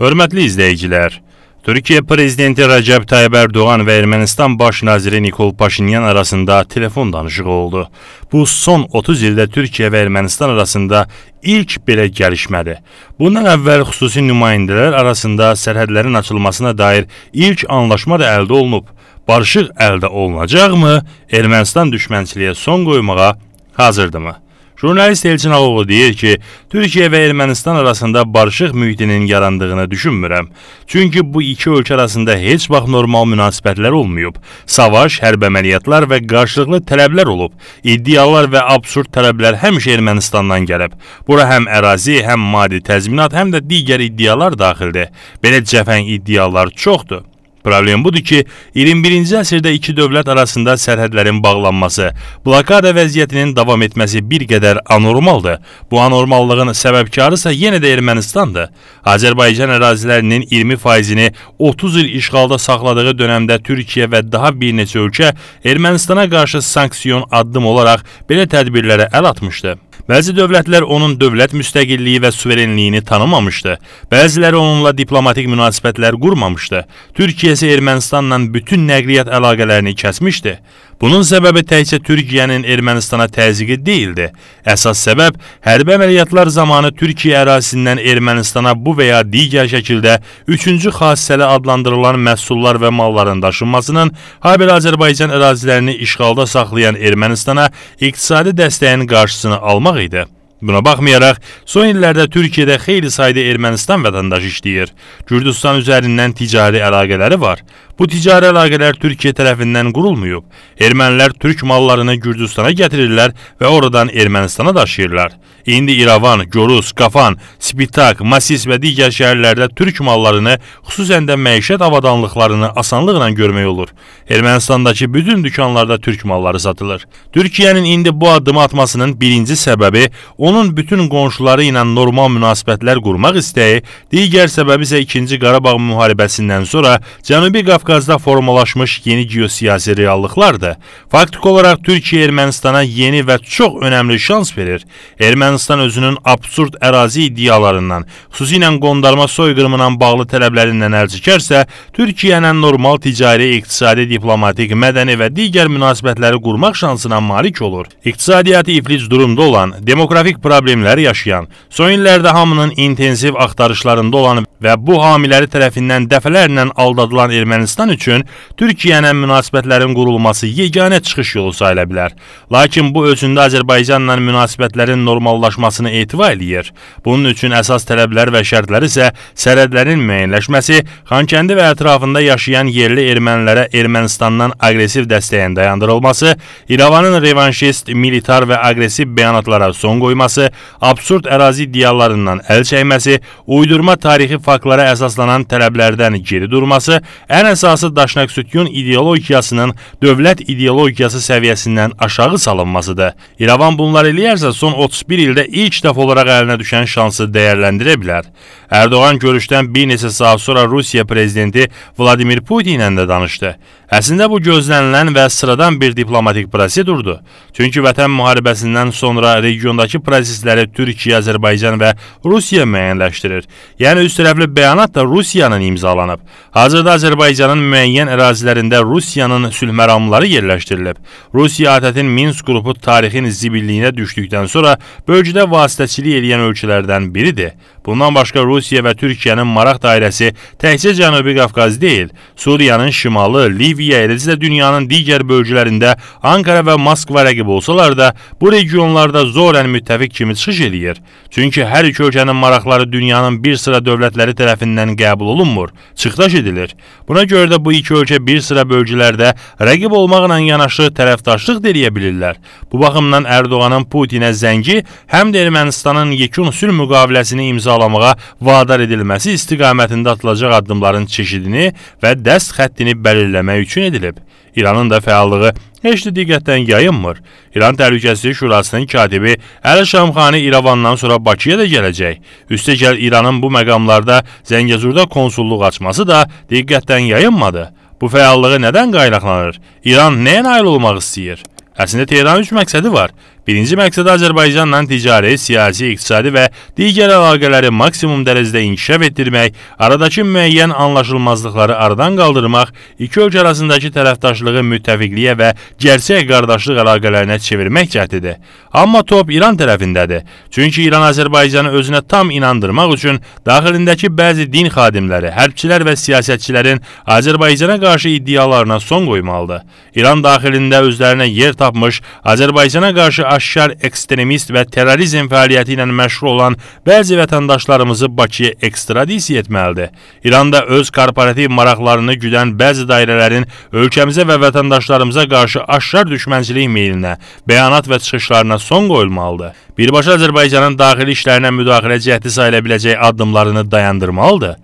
Hörmətli izləyicilər, Türkiyə prezidenti Rəcəb Tayyib Ərdoğan və Ermənistan baş naziri Nikol Paşinyan arasında telefon danışığı oldu. Bu son 30 ildə Türkiyə və Ermənistan arasında ilk belə gəlişmədir. Bundan əvvəl xüsusi nümayəndələr arasında sərhədlərin açılmasına dair ilk anlaşma da əldə olunub. Barışıq əldə olunacaqmı? Ermənistan düşmənçiliyə son qoymağa hazırdımı? Jurnalist Elçin Aloğlu deyir ki, Türkiyə və Ermənistan arasında barışıq mühitinin yarandığını düşünmürəm. Çünki bu iki ölkə arasında heç vaxt normal münasibətlər olmayıb. Savaş, hərb əməliyyatlar və qarşılıqlı tələblər olub. İddialar və absurd tələblər həmişə Ermənistandan gəlib. Bura həm ərazi, həm maddi təzminat, həm də digər iddialar daxildir. Belə cəfəng iddialar çoxdur. Problem budur ki, 21-ci əsrdə iki dövlət arasında sərhədlərin bağlanması, blokada vəziyyətinin davam etməsi bir qədər anormaldır. Bu anormallığın səbəbkarı isə yenə də Ermənistandır. Azərbaycan ərazilərinin 20%-ni 30 il işğalda saxladığı dövrdə Türkiyə və daha bir neçə ölkə Ermənistana qarşı sanksiyon addım olaraq belə tədbirlərə əl atmışdı. Bəzi dövlətlər onun dövlət müstəqilliyi və suverenliyini tanımamışdı. Bəziləri onunla diplomatik münasibətlər qurmamışdı. Türkiyə isə Ermənistanla bütün nəqliyyat əlaqələrini kəsmişdi. Bunun səbəbi təkcə Türkiyənin Ermənistana təzyiqi deyildi. Əsas səbəb hərbi əməliyyatlar zamanı Türkiyə ərazisindən Ermənistana bu və ya digər şəkildə üçüncü xassəli adlandırılan məhsullar və malların daşınmasının habelə Azərbaycan ərazilərini işğalda saxlayan Ermənistana iqtisadi dəstəyin qarşısını almaq ağırdı. Buna baxmayaraq, son illərdə Türkiyədə xeyli sayda Ermənistan vətəndaşı işləyir. Gürcüstan üzərindən ticari əlaqələri var. Bu ticari əlaqələr Türkiyə tərəfindən qurulmayıb. Ermənilər türk mallarını Gürcüstana gətirirlər və oradan Ermənistana daşıyırlar. İndi İrəvan, Gorus, Qafan, Spitak, Masis və digər şəhərlərdə türk mallarını, xüsusən də məişət avadanlıqlarını asanlıqla görmək olur. Ermənistandakı bütün dükanlarda türk malları satılır. Türkiyənin indi bu addımı atmasının birinci səbəbi onun bütün qonşuları ilə normal münasibətlər qurmaq istəyi, digər səbəbi isə 2-ci Qarabağ müharibəsindən sonra Cənubi Qafqazda formalaşmış yeni geosiyasi reallıqlardır. Faktik olaraq Türkiyə Ermənistana yeni və çox önəmli şans verir. Ermənistan özünün absurd ərazi iddialarından, xüsusilə qondarma soyqırımla bağlı tələblərindən əl çəkərsə, Türkiyənin normal ticari, iqtisadi, diplomatik, mədəni və digər münasibətləri qurmaq şansına malik olur. İqtisadiyyatı iflic durumda olan, demografik psixik problemlər yaşayan, son illərdə hamının intensiv axtarışlarında olan və bu hamiləri tərəfindən dəfələrlə aldadılan Ermənistan üçün Türkiyəyə münasibətlərin qurulması yeganə çıxış yolu sayıla bilər. Lakin bu özündə Azərbaycanla münasibətlərin normallaşmasını etibar eləyir. Bunun üçün əsas tələblər və şərtlər isə sərhədlərin müəyyənləşməsi, Xankəndi və ətrafında yaşayan yerli ermənilərə Ermənistandan aqressiv dəstəyin dayandırılması, İrəvanın revanşist, militar və aqressiv bəyanatlara son qoyması, absurd ərazi iddialarından əl çəkməsi, uydurma tarixi faktlara əsaslanan tələblərdən geri durması, ən əsası Daşnaq-Sütyun ideologiyasının dövlət ideologiyası səviyyəsindən aşağı salınmasıdır. İrəvan bunlar eləyərsə, son 31 ildə ilk dəfə olaraq əlinə düşən şansı dəyərləndirə bilər. Ərdoğan görüşdən bir neçə saat sonra Rusiya prezidenti Vladimir Putinlə də danışdı. Əslində bu gözlənilən və sıradan bir diplomatik prosedurdur. Çünki vətən müharibəsindən sonra regiondakı prosesləri Türkiyə, Azərbaycan və Rusiya müəyyənləşdirir. Yəni üst tərəf məktəbli bəyanat da Rusiyanın imzalanıb. Hazırda Azərbaycanın müəyyən ərazilərində Rusiyanın sülh məramları yerləşdirilib. Rusiya ATƏT-in Minsk qrupu tarixin zibilliyinə düşdükdən sonra bölgədə vasitəçilik edən ölkələrdən biridir. Bundan başqa Rusiya və Türkiyənin maraq dairəsi təkcə Cənubi Qafqaz deyil, Suriyanın şimalı, Liviya, eləcə də dünyanın digər bölgələrində Ankara və Moskva rəqib olsalar da, bu regionlarda zorən müttəfiq kimi çıxış eləyir. Çünki hər iki ölkənin maraqları dünyanın bir sıra dövlətləri tərəfindən qəbul olunmur, çıxdaş edilir. Buna görə də bu iki ölkə bir sıra bölgələrdə rəqib olmaqla yanaşı tərəfdaşlıq da eləyə bilirlər. Bu baxımdan Ərdoğanın Putinə zəngi həm də Ermənistanın yekun sülh müqaviləsini imzalaması sağlamağa vadar edilməsi istiqamətində atılacaq addımların çeşidini və dəst xəttini bəlirləmək üçün edilib. İranın da fəallığı heç də diqqətdən yayınmır. İran Təhlükəsizlik Şurasının katibi Əli Şamxani İrəvandan sonra Bakıya da gələcək. Üstəgəl İranın bu məqamlarda Zəngəzurda konsulluq açması da diqqətdən yayınmadı. Bu fəallığı nədən qaynaqlanır? İran nəyə nail olmaq istəyir? Əslində Tehran üç məqsədi var. Birinci məqsəd Azərbaycanla ticari, siyasi, iqtisadi və digər əlaqələri maksimum dərəcədə inkişaf etdirmək, aradakı müəyyən anlaşılmazlıqları aradan qaldırmaq, iki ölkə arasındakı tərəfdaşlığı müttəfiqliyə və gerçək qardaşlıq əlaqələrinə çevirmək cəhdidir. Amma top İran tərəfindədir. Çünki İran Azərbaycanı özünə tam inandırmaq üçün daxilindəki bəzi din xadimləri, hərbçilər və siyasətçilərin Azərbaycana qarşı iddialarına son qoymalıdır. İran daxilində özlərinə yer tapmış, Azərbaycana qarşı aşkar ekstremist və terrorizm fəaliyyəti ilə məşğul olan bəzi vətəndaşlarımızı Bakıya ekstradisiya etməlidir. İran da öz korporativ maraqlarını güdən bəzi dairələrin ölkəmizə və vətəndaşlarımıza qarşı aşkar düşmənçilik meylinə, bəyanat və çıxışlarına son qoyulmalıdır. Birbaşa Azərbaycanın daxili işlərinə müdaxilə cəhdi sayıla biləcək addımlarını dayandırmalıdır.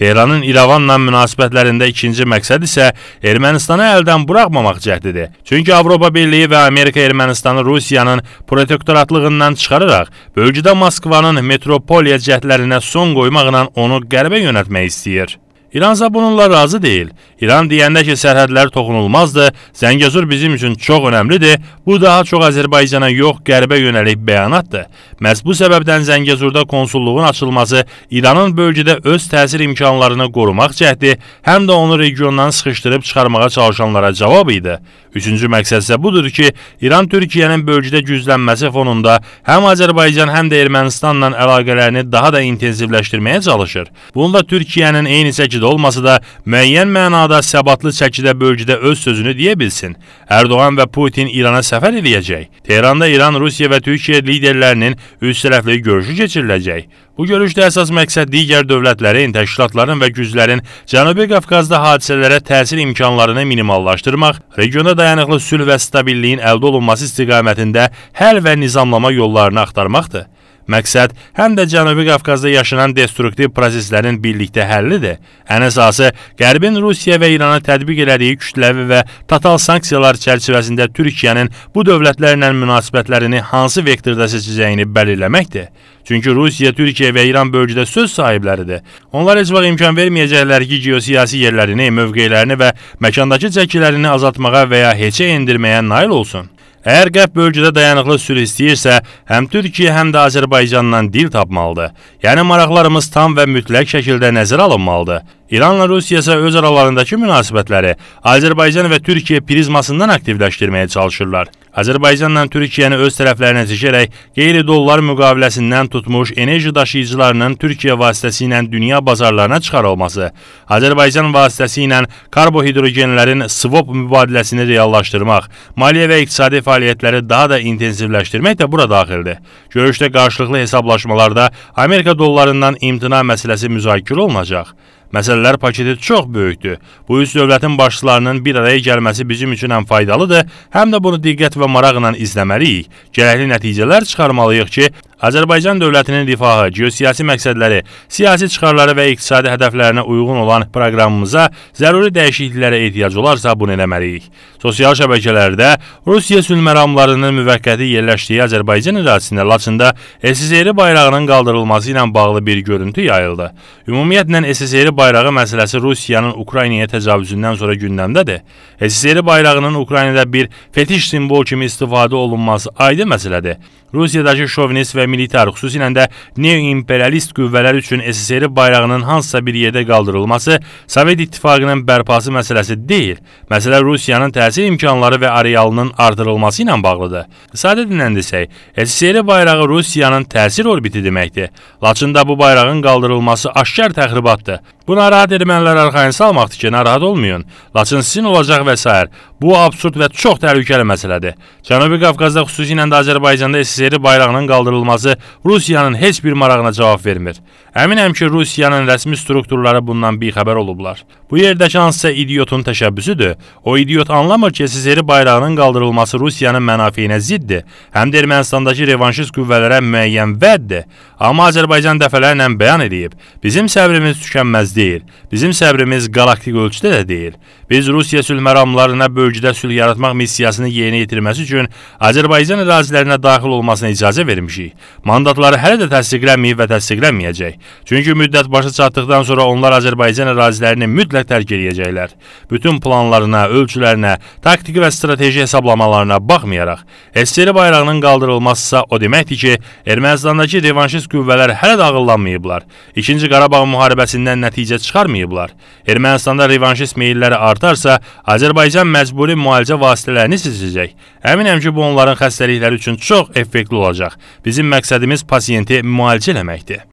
Tehranın İrəvanla münasibətlərində ikinci məqsəd isə Ermənistanı əldən buraxmamaq cəhdidir. Çünki Avropa Birliyi və Amerika Ermənistanı Rusiyanın protektoratlığından çıxararaq bölgədə Moskvanın metropoliya cəhdlərinə son qoymaqla onu qərbə yönəltmək istəyir. İransa bununla razı deyil. İran deyəndə ki, sərhədlər toxunulmazdır, Zəngəzur bizim üçün çox önəmlidir, bu daha çox Azərbaycana yox, qərbə yönəlik bəyanatdır. Məhz bu səbəbdən Zəngəzurda konsulluğun açılması İranın bölgədə öz təsir imkanlarını qorumaq cəhdi, həm də onu regiondan sıxışdırıb çıxarmağa çalışanlara cavab idi. Üçüncü məqsəd isə budur ki, İran Türkiyənin bölgədə güclənməsi fonunda həm Azərbaycan, həm də Ermənistanla əlaqələrini daha da intensivləşdirməyə çalışır. Bunda Türkiyənin eyni şəkildə çəkidə olmasa da müəyyən mənada səbatlı çəkidə bölgüdə öz sözünü deyə bilsin. Erdoğan və Putin İrana səfər eləyəcək. Tehranda İran, Rusiya və Türkiyə liderlərinin üç tərəfli görüşü keçiriləcək. Bu görüşdə əsas məqsəd digər dövlətlərin, təşkilatların və güclərin Cənubi Qafqazda hadisələrə təsir imkanlarını minimallaşdırmaq, regionda dayanıqlı sülh və stabilliyin əldə olunması istiqamətində həll və nizamlama yollarını axtarmaqdır. Məqsəd həm də Cənubi Qafqazda yaşanan destruktiv proseslərin birlikdə həllidir. Ən əsası Qərbin Rusiya və İrana tətbiq elədiyi kütləvi və total sanksiyalar çərçivəsində Türkiyənin bu dövlətlərlə münasibətlərini hansı vektorda seçəcəyini belirləməkdir. Çünki Rusiya, Türkiyə və İran bölgədə söz sahibləridir. Onlar heç vaxt imkan verməyəcəklər ki, geosiyasi yerlərini, mövqeylərini və məkandakı çəkilərini azaltmağa və ya heçə endirməyə nail olsun. Əgər qərb bölgədə dayanıqlı sülh istəyirsə, həm Türkiyə, həm də Azərbaycandan dil tapmalıdır. Yəni maraqlarımız tam və mütləq şəkildə nəzərə alınmalıdır. İranla Rusiya isə öz aralarındakı münasibətləri Azərbaycan və Türkiyə prizmasından aktivləşdirməyə çalışırlar. Azərbaycanla Türkiyəni öz tərəflərinə çəkərək qeyri-dollar müqaviləsindən tutmuş enerji daşıyıcılarının Türkiyə vasitəsilə dünya bazarlarına çıxarılması, Azərbaycan vasitəsilə karbohidrogenlərin swap mübadiləsini reallaşdırmaq, maliyyə və iqtisadi fəaliyyətləri daha da intensivləşdirmək də bura daxildir. Görüşdə qarşılıqlı hesablaşmalarda Amerika dollarından imtina məsələsi müzakirə olunacaq. Məsələlər paketi çox böyükdür. Bu üç dövlətin başçılarının bir araya gəlməsi bizim üçün həm faydalıdır, həm də bunu diqqət və maraqla izləməliyik. Gərəkli nəticələr çıxarmalıyıq ki, Azərbaycan dövlətinin rifahı, geosiyasi məqsədləri, siyasi çıxarları və iqtisadi hədəflərinə uyğun olan proqramımıza zəruri dəyişikliklərə ehtiyac olarsa bunu eləməliyik. Sosial şəbəkələrdə Rusiya sülhməramlarının müvəqqəti yerləşdiyi Azərbaycan ərazisində Laçında SSR bayrağının qaldırılması ilə bağlı bir görüntü yayıldı. Ümumiyyətlə SSR bayrağı məsələsi Rusiyanın Ukraynaya təcavüzündən sonra gündəmdədir. SSR bayrağının Ukraynada bir fetiş simvol kimi istifadə olunması aydın məsələdir. Rusiyadakı şovinist və militer, xüsusilə də neo-imperialist qüvvələr üçün SSR bayrağının hansısa bir yerdə qaldırılması Sovet İttifaqının bərpası məsələsi deyil. Məsələ Rusiyanın təsir imkanları və arealının artırılması ilə bağlıdır. Sadə dinlə desək, SSR bayrağı Rusiyanın təsir orbiti deməkdir. Laçında bu bayrağın qaldırılması aşkar təxribatdır. Bu narahat ermənilər arxayın salmaqdır ki, narahat olmayın. Laçın sizin olacaq və s. Bu absurd və çox təhlükəli məsələdir. Cənubi Qafqazda xüsusilə də Azərbaycanda SSR bayrağının qaldırılması Rusiyanın heç bir marağına cavab vermir. Əminəm ki, Rusiyanın rəsmi strukturları bundan bixəbər olublar. Bu yerdəki hansısa idiotun təşəbbüsüdür. O idiot anlamır ki, SSR bayrağının qaldırılması Rusiyanın mənafeyinə ziddir. Həm də Ermənistandakı revanşist qüvvələrə müəyyən vəddir. Amma Azərbaycan dəfələrlə bəyan edib, bizim səbrimiz tükənməzdir deyil. Bizim səbrimiz qalaktik ölçüdə də deyil. Biz Rusiya sülh məramlarına bölgədə sülh yaratmaq missiyasını yerinə yetirməsi üçün Azərbaycan ərazilərinə daxil olmasına icazə vermişik. Mandatları hələ də təsdiqlənməyib və təsdiqlənməyəcək. Çünki müddət başa çatdıqdan sonra onlar Azərbaycan ərazilərini mütləq tərk edəcəklər. Bütün planlarına, ölçülərinə, taktiki və strateji hesablamalarına baxmayaraq, SSR bayrağının qaldırılmazsa o deməkdir ki, Ermənistandakı revanşist qüvvələr hələ də ağıllanmayıblar. İkinci Qarabağ müharibəsindən nəticə çıxarmayıblar. Ermənistanda revanşist meyilləri artıb artarsa, Azərbaycan məcburi müalicə vasitələrini seçəcək. Əminəm ki, bu onların xəstəlikləri üçün çox effektli olacaq. Bizim məqsədimiz pasiyenti müalicə eləməkdir.